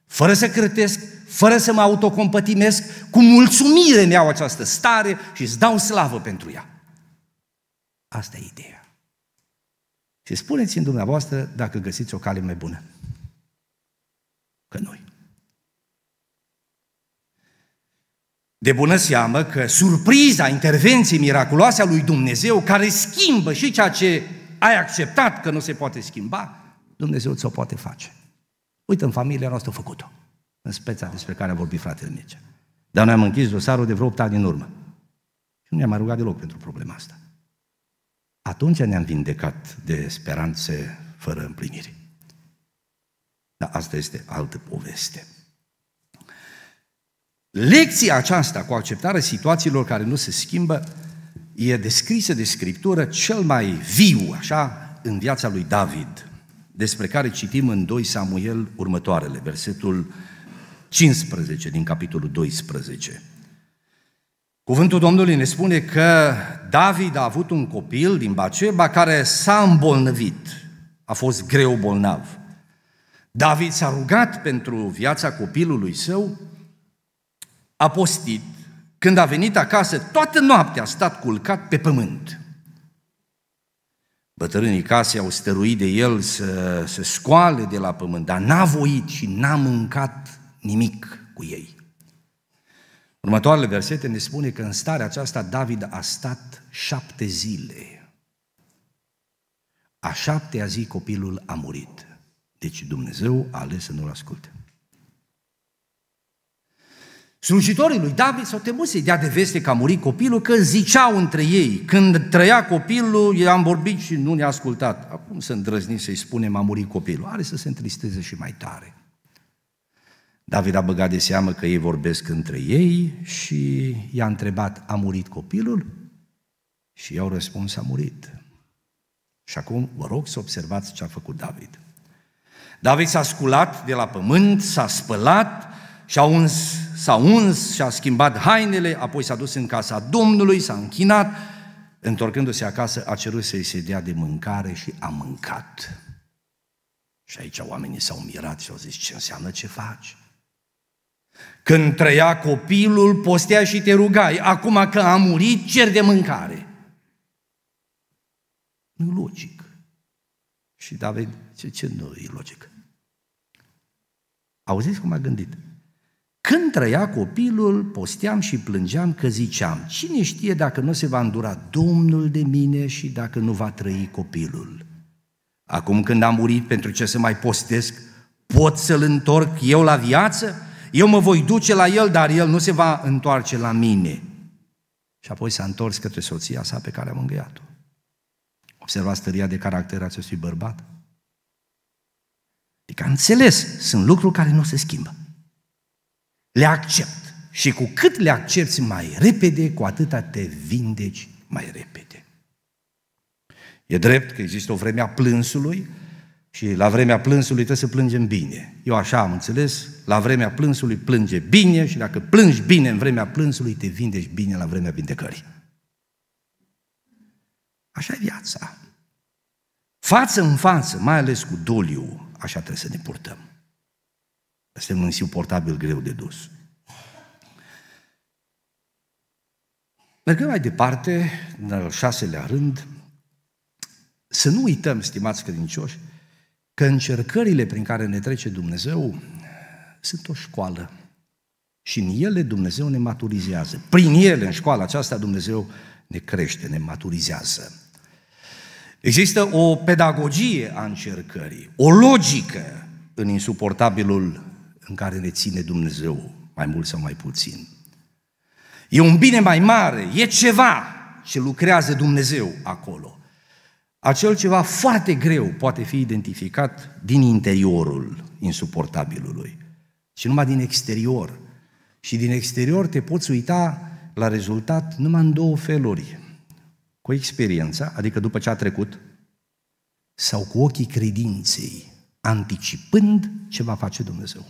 S1: Fără să cretesc, fără să mă autocompătimesc, cu mulțumire mi-au această stare și îți dau slavă pentru ea. Asta e ideea. Și spuneți mi dumneavoastră dacă găsiți o cale mai bună. Că noi. De bună seamă că surpriza intervenției miraculoase a lui Dumnezeu, care schimbă și ceea ce ai acceptat că nu se poate schimba, Dumnezeu ți-o poate face. Uite, în familia noastră a făcut-o. În speța despre care a vorbit fratele Mircea. Dar noi am închis dosarul de vreo 8 ani în urmă. Și nu ne-am mai rugat deloc pentru problema asta. Atunci ne-am vindecat de speranțe fără împlinire. Dar asta este altă poveste. Lecția aceasta cu acceptarea situațiilor care nu se schimbă e descrisă de Scriptură cel mai viu, așa, în viața lui David, despre care citim în 2 Samuel următoarele, versetul 15 din capitolul 12. Cuvântul Domnului ne spune că David a avut un copil din Baceba care s-a îmbolnăvit, a fost greu bolnav. David s-a rugat pentru viața copilului său a postit, când a venit acasă, toată noaptea a stat culcat pe pământ. Bătrânii casei au stăruit de el să se scoale de la pământ, dar n-a voit și n-a mâncat nimic cu ei. Următoarele versete ne spune că în starea aceasta David a stat șapte zile. A șaptea zi copilul a murit. Deci Dumnezeu a ales să nu-l asculte. Slujitorii lui David s-au temut să-i dea de veste că a murit copilul, că ziceau între ei. Când trăia copilul, i-am vorbit și nu ne-a ascultat. Acum să îndrăzni să-i spunem a murit copilul. Are să se întristeze și mai tare. David a băgat de seamă că ei vorbesc între ei și i-a întrebat, a murit copilul? Și i-au răspuns, a murit. Și acum vă rog să observați ce a făcut David. David s-a sculat de la pământ, s-a spălat, și-a uns, s-a uns și-a schimbat hainele, apoi s-a dus în casa Domnului, s-a închinat, întorcându-se acasă, a cerut să-i se dea de mâncare și a mâncat. Și aici oamenii s-au mirat și au zis, ce înseamnă ce faci? Când trăia copilul, postea și te rugai. Acum că a murit, cer de mâncare. nu logic. Și David, ce, ce nu e logic? Auziți cum a gândit? Când trăia copilul, posteam și plângeam că ziceam, cine știe dacă nu se va îndura Domnul de mine și dacă nu va trăi copilul. Acum când am murit, pentru ce să mai postesc, pot să-l întorc eu la viață? Eu mă voi duce la el, dar el nu se va întoarce la mine. Și apoi s-a întors către soția sa pe care am mângâiat-o. Observați tăria de caracter a acestui bărbat? Adică a înțeles, sunt lucruri care nu se schimbă. Le accept. Și cu cât le accepti mai repede, cu atâta te vindeci mai repede. E drept că există o vreme a plânsului și la vremea plânsului trebuie să plângem bine. Eu așa am înțeles, la vremea plânsului plânge bine și dacă plângi bine în vremea plânsului, te vindeci bine la vremea vindecării. Așa e viața. Față în față, mai ales cu doliu, așa trebuie să ne purtăm. Este un insuportabil greu de dus. Mergând mai departe, în al șaselea rând, să nu uităm, stimați credincioși, că încercările prin care ne trece Dumnezeu sunt o școală și în ele Dumnezeu ne maturizează. Prin ele, în școala aceasta, Dumnezeu ne crește, ne maturizează. Există o pedagogie a încercării, o logică în insuportabilul în care ne ține Dumnezeu, mai mult sau mai puțin. E un bine mai mare, e ceva ce lucrează Dumnezeu acolo. Acel ceva foarte greu poate fi identificat din interiorul insuportabilului și numai din exterior. Și din exterior te poți uita la rezultat numai în două feluri. Cu experiența, adică după ce a trecut, sau cu ochii credinței, anticipând ce va face Dumnezeu.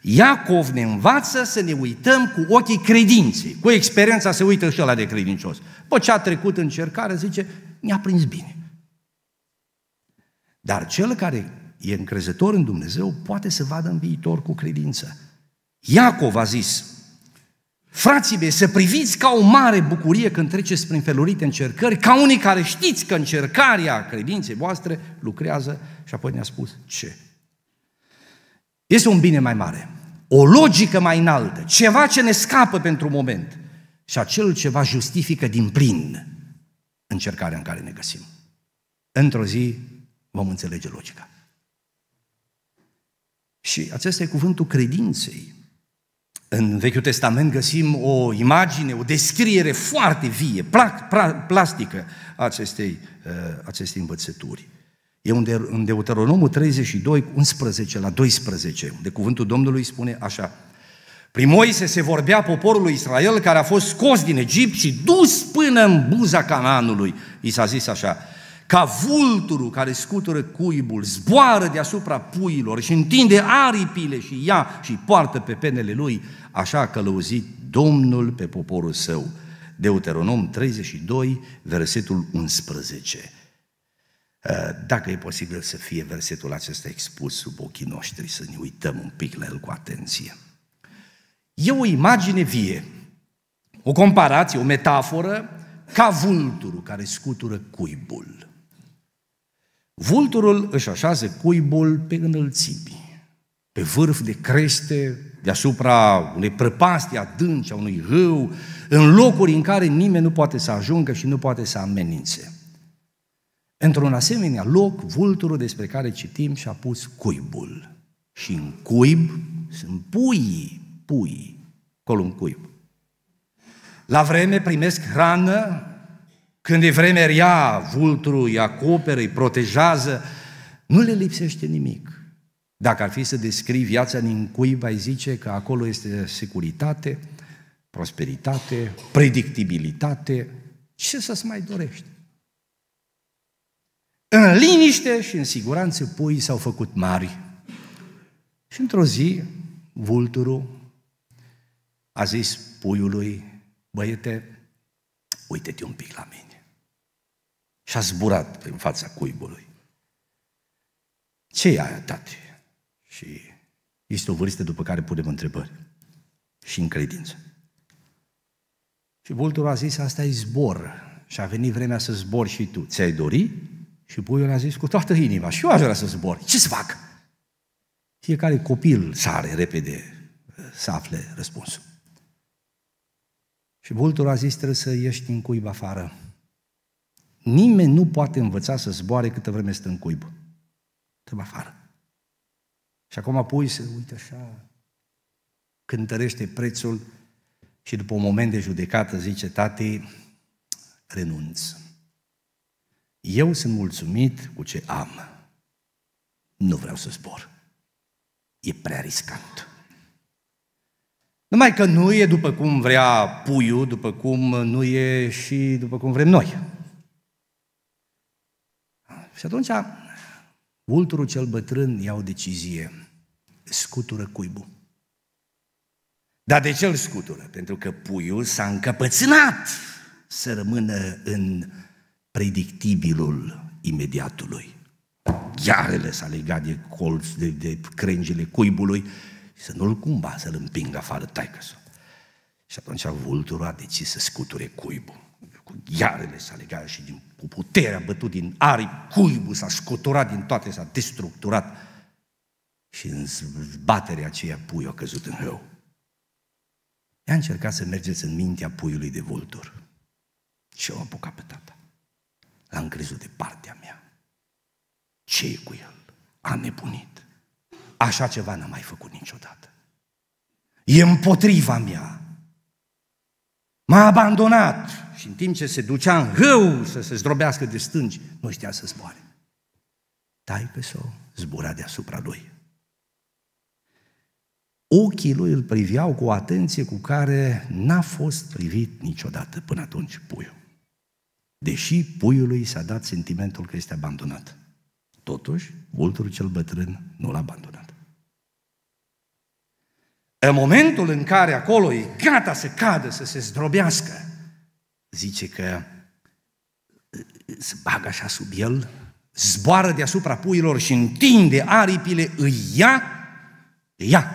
S1: Iacov ne învață să ne uităm cu ochii credinței. Cu experiența se uită și ăla de credincios. După ce a trecut încercare, zice, mi a prins bine. Dar cel care e încrezător în Dumnezeu poate să vadă în viitor cu credință. Iacov a zis, Frații mei, să priviți ca o mare bucurie când treceți prin felurite încercări, ca unii care știți că încercarea credinței voastre lucrează și apoi ne-a spus ce? Este un bine mai mare, o logică mai înaltă, ceva ce ne scapă pentru un moment. Și acel ceva justifică din plin încercarea în care ne găsim. Într-o zi vom înțelege logica. Și acesta e cuvântul credinței. În Vechiul Testament găsim o imagine, o descriere foarte vie, plastică a acestei, uh, acestei învățături. E în Deuteronomul 32, 11 la 12, unde cuvântul Domnului spune așa. Prin Moise se vorbea poporului Israel care a fost scos din Egipt și dus până în buza Canaanului. I s-a zis așa, ca vulturul care scutură cuibul, zboară deasupra puilor și întinde aripile și ia și poartă pe penele lui, așa a călăuzit Domnul pe poporul său. Deuteronom 32, versetul 11. Eh, dacă e posibil să fie versetul acesta expus sub ochii noștri, să ne uităm un pic la el cu atenție. E o imagine vie, o comparație, o metaforă, ca vulturul care scutură cuibul. Vulturul își așează cuibul pe înălțimi, pe vârf de creste, deasupra unei prăpastii adânci, a unui râu, în locuri în care nimeni nu poate să ajungă și nu poate să amenințe. Într-un asemenea loc, vulturul despre care citim și-a pus cuibul. Și în cuib sunt puii, puii, acolo în cuib. La vreme primesc hrană, când e vreme rea, vulturul îi acoperă, îi protejează, nu le lipsește nimic. Dacă ar fi să descrii viața din cuib, ai zice că acolo este securitate, prosperitate, predictibilitate, ce să-ți mai dorești? În liniște și în siguranță puii s-au făcut mari. Și într-o zi, vulturul a zis puiului, băiete, uite-te un pic la mine. Și a zburat în fața cuibului. Ce i aia, tate? Și este o vârstă după care punem întrebări și în credință. Și vulturul a zis, asta e zbor și a venit vremea să zbori și tu. Ți-ai dorit? Și boiul a zis cu toată inima, și eu aș vrea să zbor, ce să fac? Fiecare copil sare repede să afle răspunsul. Și vulturul a zis, trebuie să ieși din cuib afară. Nimeni nu poate învăța să zboare câtă vreme stă în cuib. Trebuie afară. Și acum apoi se uită așa, cântărește prețul și după un moment de judecată zice, tati, renunț. Eu sunt mulțumit cu ce am. Nu vreau să zbor. E prea riscant. Numai că nu e după cum vrea puiul, după cum nu e și după cum vrem noi. Și atunci, vulturul cel bătrân ia o decizie. Scutură cuibul. Dar de ce îl scutură? Pentru că puiul s-a încăpățânat să rămână în predictibilul imediatului. Ghearele s-a legat de colț, de, de crengile cuibului să nu-l cumva să-l împingă afară taică -s. Și atunci vulturul a decis să scuture cuibul. Cu ghearele s-a legat și din puterea bătut din ari, cuibul s-a scuturat din toate, s-a destructurat. Și în zbaterea aceea puiul a căzut în rău. Ea încercat să mergeți în mintea puiului de vultur. Și o apucat pe tata. L-am crezut de partea mea. ce e cu el? A nebunit. Așa ceva n-am mai făcut niciodată. E împotriva mea. M-a abandonat. Și în timp ce se ducea în hău să se zdrobească de stângi, nu știa să zboare. Tai pe sau zbura deasupra lui. Ochii lui îl priveau cu o atenție cu care n-a fost privit niciodată până atunci puiul deși puiului s-a dat sentimentul că este abandonat. Totuși, vulturul cel bătrân nu l-a abandonat. În momentul în care acolo e gata să cadă, să se zdrobească, zice că se bagă așa sub el, zboară deasupra puilor și întinde aripile, îi ia, îi ia,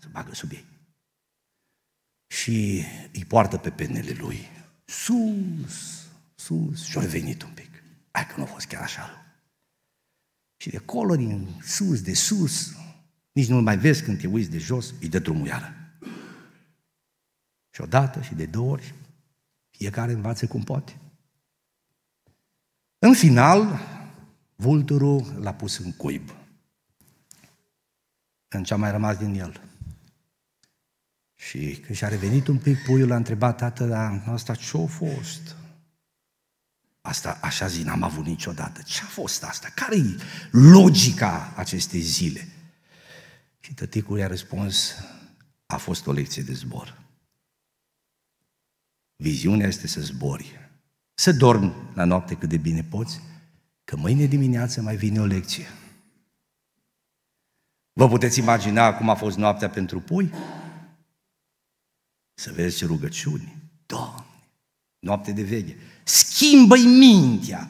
S1: se bagă sub ei. Și îi poartă pe penele lui, sus, sus și au venit un pic. Hai că nu a fost chiar așa. Și de acolo, din sus, de sus, nici nu-l mai vezi când te uiți de jos, îi dă drumul iară. Și odată și de două ori, fiecare învață cum poate. În final, vulturul l-a pus în cuib. În ce a mai rămas din el. Și când și-a revenit un pic, puiul l-a întrebat, tatăl dar asta ce-a fost? Asta, așa zi, n-am avut niciodată. Ce-a fost asta? care i logica acestei zile? Și tăticul i-a răspuns, a fost o lecție de zbor. Viziunea este să zbori. Să dormi la noapte cât de bine poți, că mâine dimineață mai vine o lecție. Vă puteți imagina cum a fost noaptea pentru pui? Să vezi rugăciuni. Doamne! Noapte de veche schimbă-i mintea,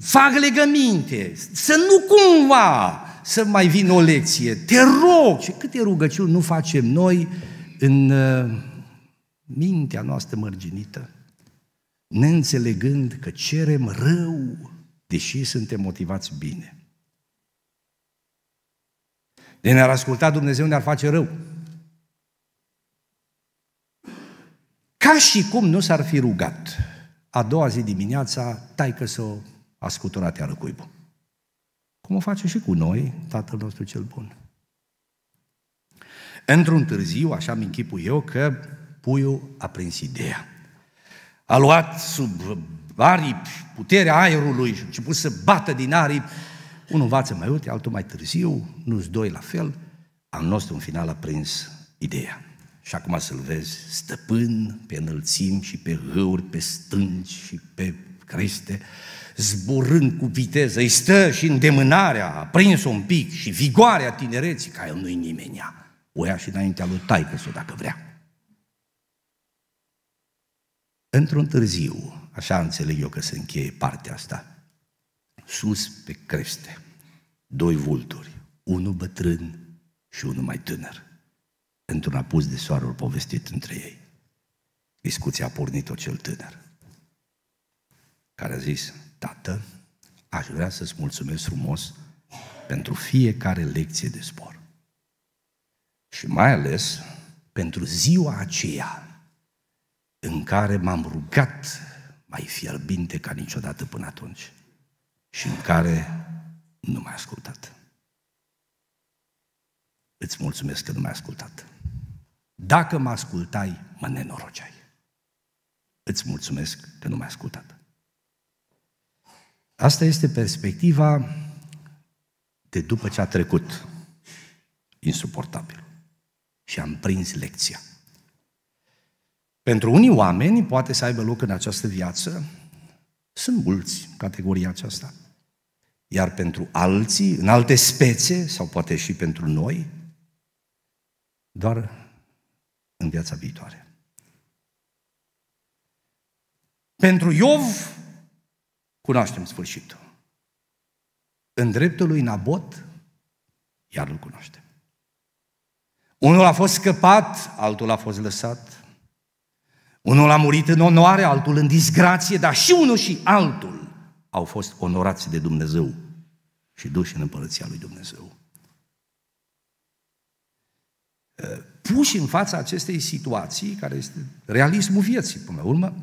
S1: fac legăminte, să nu cumva să mai vină o lecție, te rog, și câte rugăciuni nu facem noi în uh, mintea noastră mărginită, neînțelegând că cerem rău, deși suntem motivați bine. De ne-ar asculta Dumnezeu, ne-ar face rău. Ca și cum nu s-ar fi rugat. A doua zi dimineața, că să o a scuturat iară cuibul. Cum o face și cu noi, Tatăl nostru cel bun. Într-un târziu, așa mi închipu eu, că puiul a prins ideea. A luat sub aripi puterea aerului și a început să bată din aripi. Unul învață mai uite, altul mai târziu, nu-s doi la fel. Al nostru în final a prins ideea. Și acum să-l vezi stăpân pe înălțimi și pe râuri, pe stânci și pe creste, zburând cu viteză, îi stă și îndemânarea, prins un pic și vigoarea tinereții, ca el nu-i nimeni ea. O ia și înaintea lui taică dacă vrea. Într-un târziu, așa înțeleg eu că se încheie partea asta, sus pe creste, doi vulturi, unul bătrân și unul mai tânăr într-un apus de soarul povestit între ei. Discuția a pornit-o cel tânăr, care a zis, Tată, aș vrea să-ți mulțumesc frumos pentru fiecare lecție de spor. Și mai ales pentru ziua aceea în care m-am rugat mai fierbinte ca niciodată până atunci și în care nu m-ai ascultat. Îți mulțumesc că nu m-ai ascultat. Dacă mă ascultai, mă nenoroceai. Îți mulțumesc că nu m-ai ascultat. Asta este perspectiva de după ce a trecut. Insuportabil. Și am prins lecția. Pentru unii oameni poate să aibă loc în această viață, sunt mulți în categoria aceasta. Iar pentru alții, în alte spețe, sau poate și pentru noi, doar în viața viitoare. Pentru Iov, cunoaștem sfârșitul. În dreptul lui Nabot, iar îl cunoaștem. Unul a fost scăpat, altul a fost lăsat. Unul a murit în onoare, altul în disgrație, dar și unul și altul au fost onorați de Dumnezeu și duși în împărăția lui Dumnezeu puși în fața acestei situații, care este realismul vieții, până la urmă,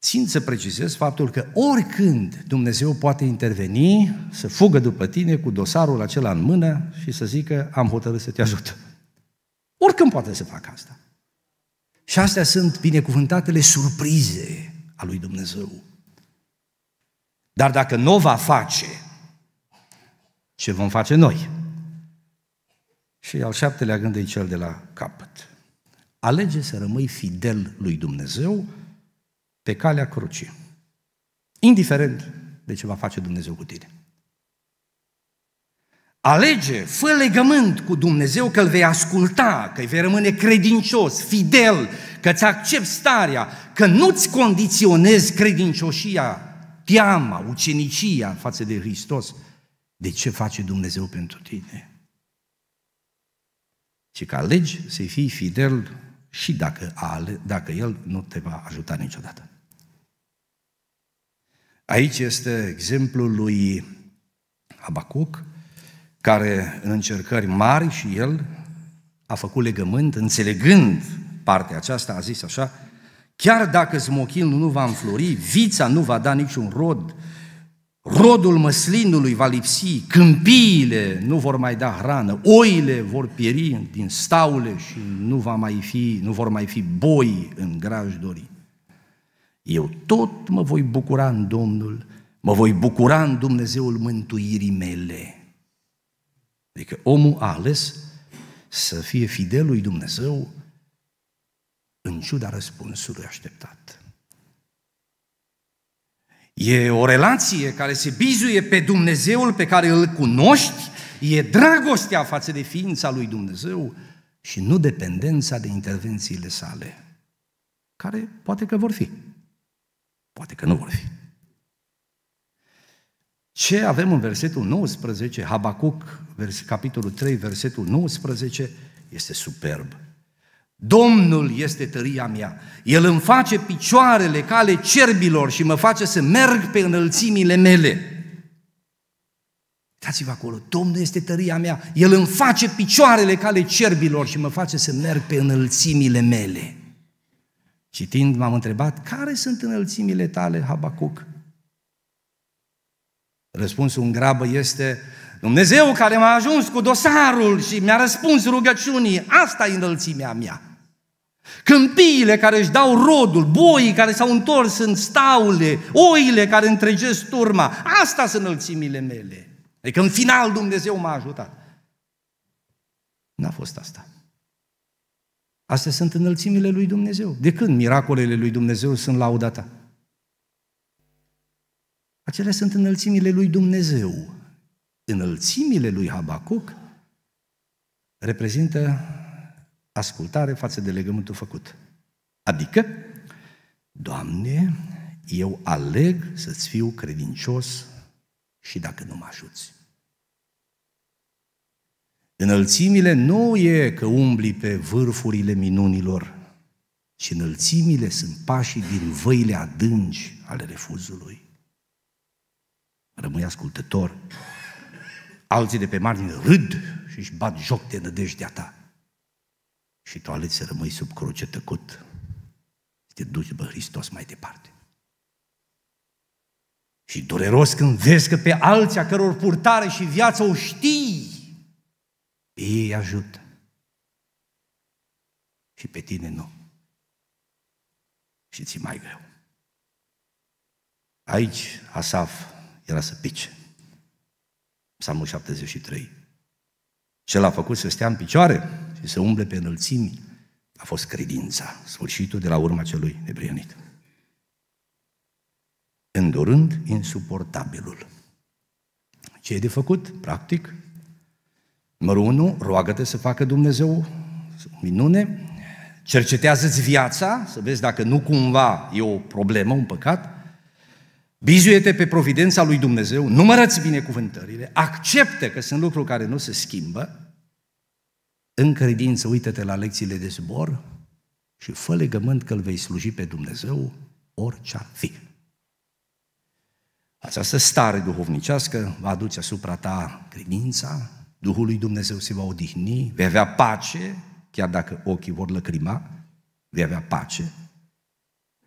S1: țin să precizez faptul că oricând Dumnezeu poate interveni, să fugă după tine cu dosarul acela în mână și să zică, am hotărât să te ajut. Oricând poate să facă asta. Și astea sunt binecuvântatele surprize a lui Dumnezeu. Dar dacă nu va face, ce vom face noi? Și al șaptelea gând e cel de la capăt. Alege să rămâi fidel lui Dumnezeu pe calea crucii. Indiferent de ce va face Dumnezeu cu tine. Alege, fă legământ cu Dumnezeu că îl vei asculta, că îi vei rămâne credincios, fidel, că îți accepti starea, că nu-ți condiționezi credincioșia, teama, ucenicia față de Hristos, de ce face Dumnezeu pentru tine ci că alegi să fii fidel și dacă, ale, dacă El nu te va ajuta niciodată. Aici este exemplul lui Abacuc, care în încercări mari și el a făcut legământ, înțelegând partea aceasta, a zis așa, chiar dacă smochinul nu va înflori, vița nu va da niciun rod, Rodul măslinului va lipsi, câmpiile nu vor mai da hrană, oile vor pieri din staule și nu, va mai fi, nu vor mai fi boi în grajdorii. Eu tot mă voi bucura în Domnul, mă voi bucura în Dumnezeul mântuirii mele. Adică omul a ales să fie fidel lui Dumnezeu în ciuda răspunsului așteptat. E o relație care se bizuie pe Dumnezeul pe care îl cunoști, e dragostea față de ființa lui Dumnezeu și nu dependența de intervențiile sale, care poate că vor fi, poate că nu vor fi. Ce avem în versetul 19, Habacuc, capitolul 3, versetul 19, este superb. Domnul este tăria mea. El îmi face picioarele cale cerbilor și mă face să merg pe înălțimile mele. Uitați-vă acolo, Domnul este tăria mea, El îmi face picioarele cale cerbilor și mă face să merg pe înălțimile mele. Citind, m-am întrebat, care sunt înălțimile tale, Habacuc? Răspunsul în grabă este, Dumnezeu care m-a ajuns cu dosarul și mi-a răspuns rugăciunii, asta e înălțimea mea. Câmpiile care își dau rodul, boii care s-au întors în staule, oile care întregesc turma, asta sunt înălțimile mele. Adică în final Dumnezeu m-a ajutat. N-a fost asta. Astea sunt înălțimile lui Dumnezeu. De când miracolele lui Dumnezeu sunt laudate, acele Acelea sunt înălțimile lui Dumnezeu înălțimile lui Habacuc reprezintă ascultare față de legământul făcut. Adică, Doamne, eu aleg să-ți fiu credincios și dacă nu mă ajuți. Înălțimile nu e că umbli pe vârfurile minunilor, ci înălțimile sunt pașii din văile adânci ale refuzului. Rămâi ascultător alții de pe margine râd și își bat joc de nădejdea ta. Și tu alegi să rămâi sub cruce tăcut, să te duci, bă, Hristos, mai departe. Și dureros când vezi că pe alții a căror purtare și viață o știi, ei ajută. Și pe tine nu. Și ți mai greu. Aici Asaf era să pice. Psalmul 73. Ce l-a făcut să stea în picioare și să umble pe înălțimi a fost credința, sfârșitul de la urma celui nebrianit, Îndurând insuportabilul. Ce e de făcut? Practic, numărul 1, roagă-te să facă Dumnezeu minune, cercetează-ți viața, să vezi dacă nu cumva e o problemă, un păcat, Bizuiete pe providența lui Dumnezeu, numărați binecuvântările, acceptă că sunt lucruri care nu se schimbă, în credință uită-te la lecțiile de zbor și fă legământ că îl vei sluji pe Dumnezeu orice ar fi. Această stare duhovnicească va aduce asupra ta credința, Duhul lui Dumnezeu se va odihni, vei avea pace, chiar dacă ochii vor lăcrima, vei avea pace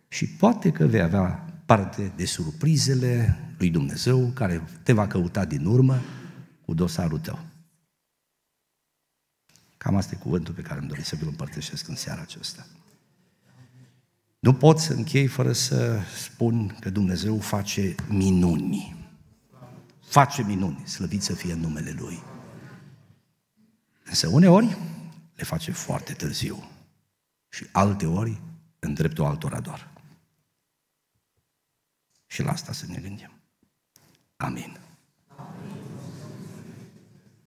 S1: și poate că vei avea parte de surprizele lui Dumnezeu care te va căuta din urmă cu dosarul tău. Cam asta e cuvântul pe care îmi doresc să vi-l împărtășesc în seara aceasta. Nu pot să închei fără să spun că Dumnezeu face minuni. Face minuni, slăvit să fie numele Lui. Însă uneori le face foarte târziu și alte ori în dreptul altora doar. Și la asta să ne gândim. Amin.